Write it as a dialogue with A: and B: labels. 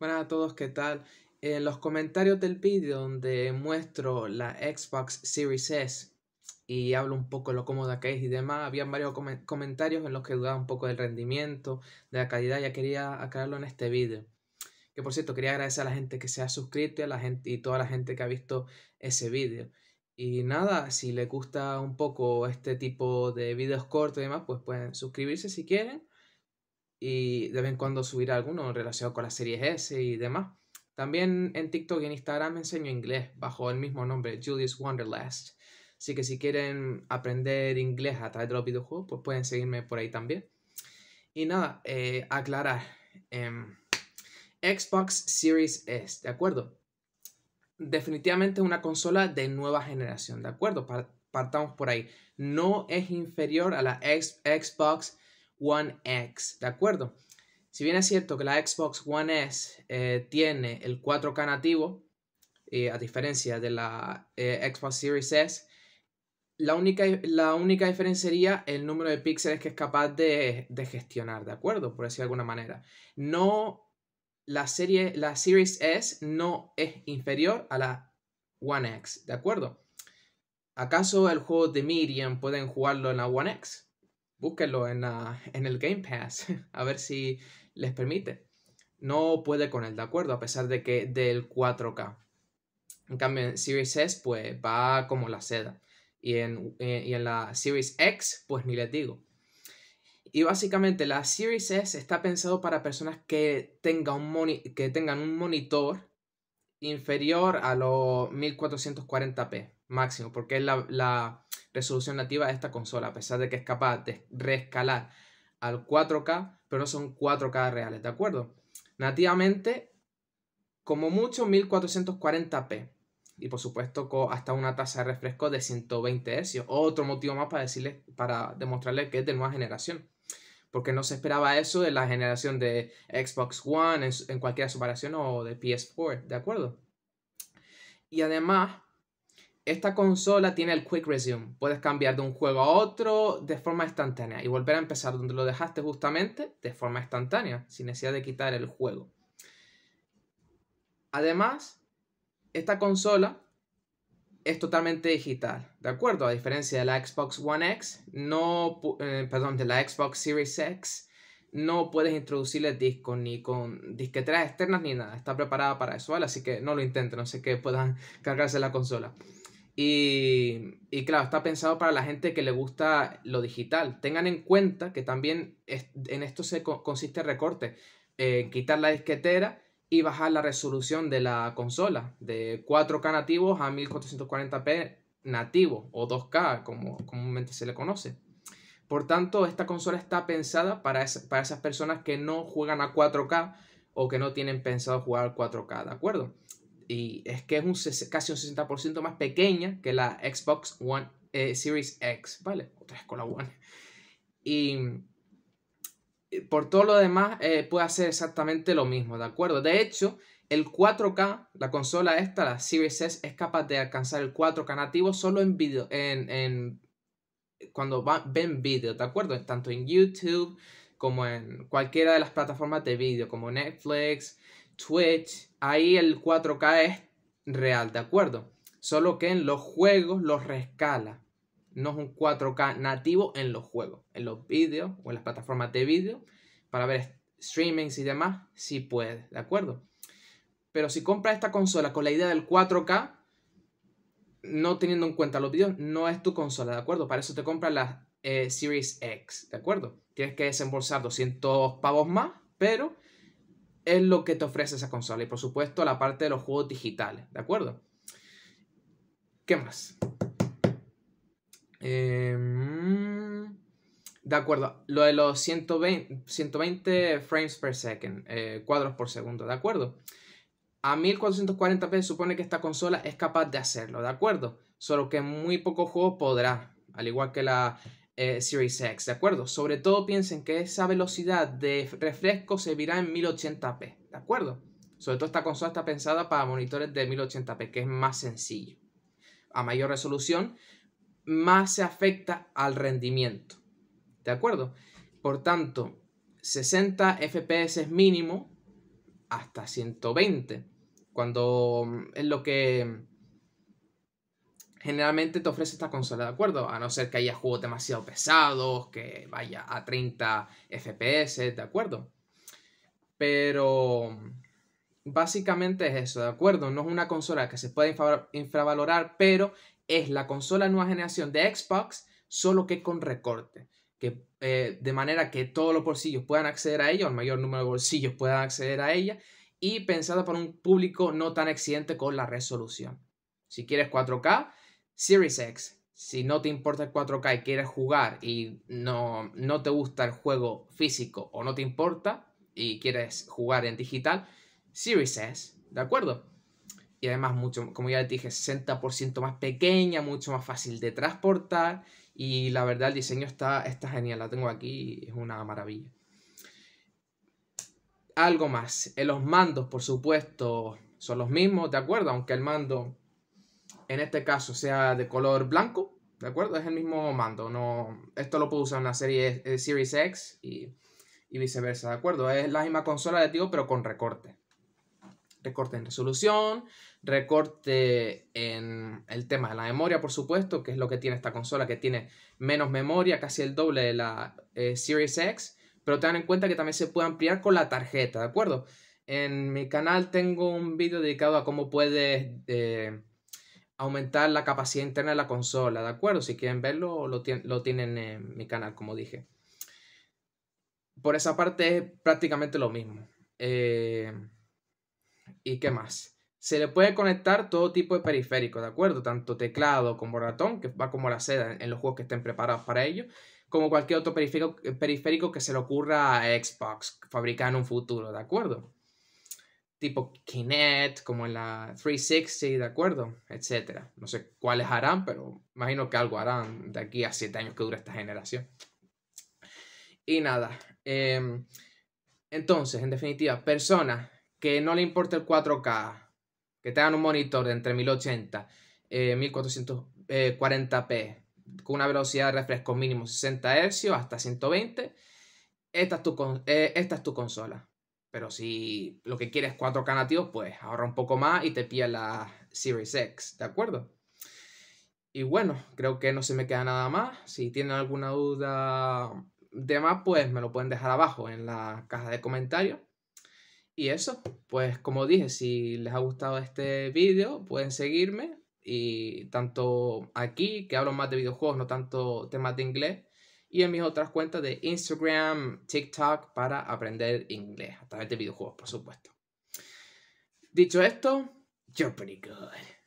A: Buenas a todos, ¿qué tal? En eh, los comentarios del vídeo donde muestro la Xbox Series S y hablo un poco de lo cómoda que es y demás, habían varios comentarios en los que dudaba un poco del rendimiento, de la calidad, ya quería aclararlo en este vídeo. Que por cierto, quería agradecer a la gente que se ha suscrito y, a la gente, y toda la gente que ha visto ese vídeo. Y nada, si les gusta un poco este tipo de vídeos cortos y demás, pues pueden suscribirse si quieren y de vez en cuando subir alguno relacionado con las series S y demás. También en TikTok y en Instagram enseño inglés bajo el mismo nombre, Julius Wonderlast. Así que si quieren aprender inglés a través de los videojuegos, pues pueden seguirme por ahí también. Y nada, eh, aclarar. Em, Xbox Series S, ¿de acuerdo? Definitivamente una consola de nueva generación, ¿de acuerdo? Partamos por ahí. No es inferior a la Xbox One X, ¿de acuerdo? Si bien es cierto que la Xbox One S eh, tiene el 4K nativo, eh, a diferencia de la eh, Xbox Series S, la única, la única, diferencia sería el número de píxeles que es capaz de, gestionar, ¿de acuerdo? Por así de alguna manera. No, la, serie, la Series S no es inferior a la One X, ¿de acuerdo? ¿Acaso el juego de Miriam pueden jugarlo en la One X? búsquenlo en, el Game Pass, a ver si les permite. No puede con el de acuerdo, a pesar de que del 4K. En cambio, en Series S, pues va como la seda. Y en, eh, en la Series X, pues ni les digo. Y básicamente la Series S está pensado para personas que, un que tengan un monitor inferior a los 1440p máximo, porque es la, resolución nativa de esta consola, a pesar de que es capaz de reescalar al 4K, pero no son 4K reales, ¿de acuerdo? Nativamente, como mucho, 1440p. Y por supuesto, hasta una tasa de refresco de 120 Hz. Otro motivo más para, decirles, para demostrarles que es de nueva generación. Porque no se esperaba eso de la generación de Xbox One en, cualquier separación, o de PS4, ¿de acuerdo? Y además, esta consola tiene el Quick Resume. Puedes cambiar de un juego a otro de forma instantánea y volver a empezar donde lo dejaste justamente de forma instantánea, sin necesidad de quitar el juego. Además, esta consola es totalmente digital, ¿de acuerdo? A diferencia de la Xbox One X, no, eh, perdón, de la Xbox Series X, no puedes introducirle discos ni con disqueteras externas ni nada. Está preparada para eso, ¿vale? Así que no lo intenten, no sé que puedan cargarse la consola. Y, claro, está pensado para la gente que le gusta lo digital. Tengan en cuenta que también en esto se consiste consiste recorte. quitar la disquetera y bajar la resolución de la consola de 4K nativos a 1440p nativo o 2K como comúnmente se le conoce. Por tanto, esta consola está pensada para, para esas personas que no juegan a 4K o que no tienen pensado jugar 4K, ¿de acuerdo? y es que es un, casi un 60% más pequeña que la Xbox One eh, Series X, ¿vale? Otra vez con la One. Y por todo lo demás eh, puede hacer exactamente lo mismo, ¿de acuerdo? De hecho, el 4K, la consola esta, la Series S, es capaz de alcanzar el 4K nativo solo en video, en, cuando ven vídeo, ¿de acuerdo? Tanto en YouTube como en cualquiera de las plataformas de vídeo, como Netflix, Twitch, ahí el 4K es real, ¿de acuerdo? Solo que en los juegos los rescala. No es un 4K nativo en los juegos. En los vídeos o en las plataformas de vídeo, para ver streamings y demás, sí puede, ¿de acuerdo? Pero si compras esta consola con la idea del 4K, no teniendo en cuenta los vídeos, no es tu consola, ¿de acuerdo? Para eso te compras la eh, Series X, ¿de acuerdo? Tienes que desembolsar 200 pavos más, pero es lo que te ofrece esa consola. Y por supuesto, la parte de los juegos digitales, ¿de acuerdo? ¿Qué más? Em, de acuerdo, lo de los 120, frames per second, eh, cuadros por segundo, ¿de acuerdo? A 1440p supone que esta consola es capaz de hacerlo, ¿de acuerdo? Solo que muy pocos juegos podrá, al igual que la eh, Series X, ¿de acuerdo? Sobre todo piensen que esa velocidad de refresco se virá en 1080p, ¿de acuerdo? Sobre todo esta consola está pensada para monitores de 1080p, que es más sencillo. A mayor resolución, más se afecta al rendimiento, ¿de acuerdo? Por tanto, 60 FPS es mínimo hasta 120, cuando mm, es lo que generalmente te ofrece esta consola, ¿de acuerdo? A no ser que haya juegos demasiado pesados, que vaya a 30 FPS, ¿de acuerdo? Pero básicamente es eso, ¿de acuerdo? No es una consola que se pueda infravalorar, pero es la consola nueva generación de Xbox, solo que con recorte. Que, eh, de manera que todos los bolsillos puedan acceder a ella, o el mayor número de bolsillos puedan acceder a ella, y pensada para un público no tan exigente con la resolución. Si quieres 4K, Series X, si no te importa el 4K y quieres jugar y no, no te gusta el juego físico o no te importa y quieres jugar en digital, Series S, ¿de acuerdo? Y además, mucho, como ya te dije, 60% más pequeña, mucho más fácil de transportar. Y la verdad, el diseño está, está genial. La tengo aquí y es una maravilla. Algo más. Eh, los mandos, por supuesto, son los mismos, ¿de acuerdo? Aunque el mando en este caso sea de color blanco, ¿de acuerdo? Es el mismo mando, no, esto lo puedo usar en la serie e, eh, Series X y, viceversa, ¿de acuerdo? Es la misma consola, de digo, pero con recorte. Recorte en resolución, recorte en el tema de la memoria, por supuesto, que es lo que tiene esta consola, que tiene menos memoria, casi el doble de la eh, Series X, pero tengan en cuenta que también se puede ampliar con la tarjeta, ¿de acuerdo? En mi canal tengo un vídeo dedicado a cómo puedes eh, aumentar la capacidad interna de la consola, ¿de acuerdo? Si quieren verlo, lo, lo tienen en mi canal, como dije. Por esa parte es prácticamente lo mismo. Eh, ¿Y qué más? Se le puede conectar todo tipo de periféricos, ¿de acuerdo? Tanto teclado como ratón, que va como la seda en los juegos que estén preparados para ello, como cualquier otro periférico, periférico que se le ocurra a Xbox fabricar en un futuro, ¿de acuerdo? tipo Kinect, como en la 360, ¿de acuerdo? Etcétera. No sé cuáles harán, pero imagino que algo harán de aquí a 7 años que dura esta generación. Y nada. Em, entonces, en definitiva, personas que no le importa el 4K, que tengan un monitor de entre 1080 y 1440p, con una velocidad de refresco mínimo 60 Hz hasta 120, esta eh, esta es tu consola. Pero si lo que quieres 4K pues ahorra un poco más y te pilla la Series X, ¿de acuerdo? Y bueno, creo que no se me queda nada más. Si tienen alguna duda de más, pues me lo pueden dejar abajo en la caja de comentarios. Y eso, pues como dije, si les ha gustado este vídeo, pueden seguirme. Y tanto aquí, que hablo más de videojuegos, no tanto temas de inglés, y en mis otras cuentas de Instagram, TikTok para aprender inglés a través de videojuegos, por supuesto. Dicho esto, you're pretty good.